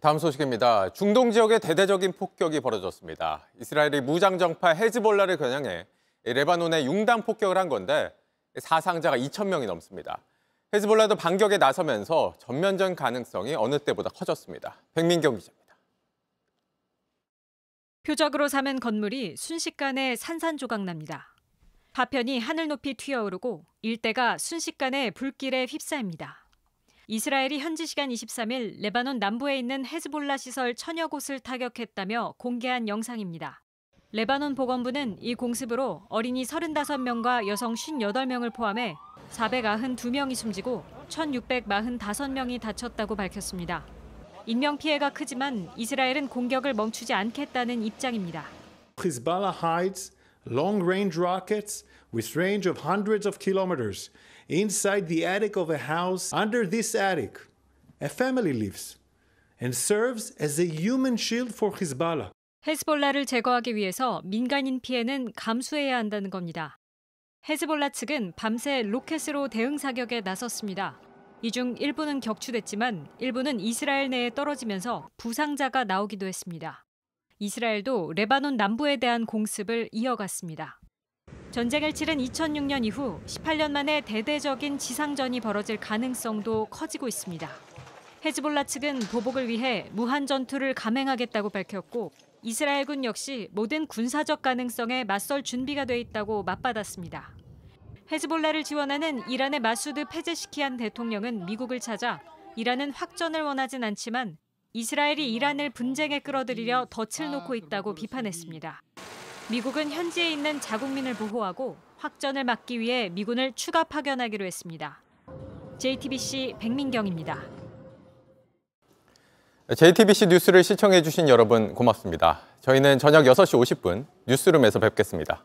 다음 소식입니다. 중동 지역에 대대적인 폭격이 벌어졌습니다. 이스라엘이 무장정파 헤즈볼라를 겨냥해 레바논에 융단 폭격을 한 건데 사상자가 2천 명이 넘습니다. 헤즈볼라도 반격에 나서면서 전면전 가능성이 어느 때보다 커졌습니다. 백민경 기자입니다. 표적으로 삼은 건물이 순식간에 산산조각납니다. 파편이 하늘 높이 튀어오르고 일대가 순식간에 불길에 휩싸입니다. 이스라엘이 현지 시간 23일 레바논 남부에 있는 헤즈볼라 시설 천여 곳을 타격했다며 공개한 영상입니다. 레바논 보건부는 이 공습으로 어린이 35명과 여성 58명을 포함해 492명이 숨지고 1,645명이 다쳤다고 밝혔습니다. 인명 피해가 크지만 이스라엘은 공격을 멈추지 않겠다는 입장입니다. 히즈발라 hides long range rockets with range of hundreds of kilometers inside the attic of a house. Under this attic, a family lives and serves as a human shield for Hezbollah. 헤즈볼라를 제거하기 위해서 민간인 피해는 감수해야 한다는 겁니다. 헤즈볼라 측은 밤새 로켓으로 대응 사격에 나섰습니다. 이 중 일부는 격추됐지만 일부는 이스라엘 내에 떨어지면서 부상자가 나오기도 했습니다. 이스라엘도 레바논 남부에 대한 공습을 이어갔습니다. 전쟁을 치른 2006년 이후 18년 만에 대대적인 지상전이 벌어질 가능성도 커지고 있습니다. 헤즈볼라 측은 보복을 위해 무한 전투를 감행하겠다고 밝혔고 이스라엘군 역시 모든 군사적 가능성에 맞설 준비가 돼 있다고 맞받았습니다. 헤즈볼라를 지원하는 이란의 마수드 페제시키안 대통령은 미국을 찾아 이란은 확전을 원하진 않지만 이스라엘이 이란을 분쟁에 끌어들이려 덫을 놓고 있다고 비판했습니다. 미국은 현지에 있는 자국민을 보호하고 확전을 막기 위해 미군을 추가 파견하기로 했습니다. JTBC 백민경입니다. JTBC 뉴스를 시청해 주신 여러분 고맙습니다. 저희는 저녁 6시 50분 뉴스룸에서 뵙겠습니다.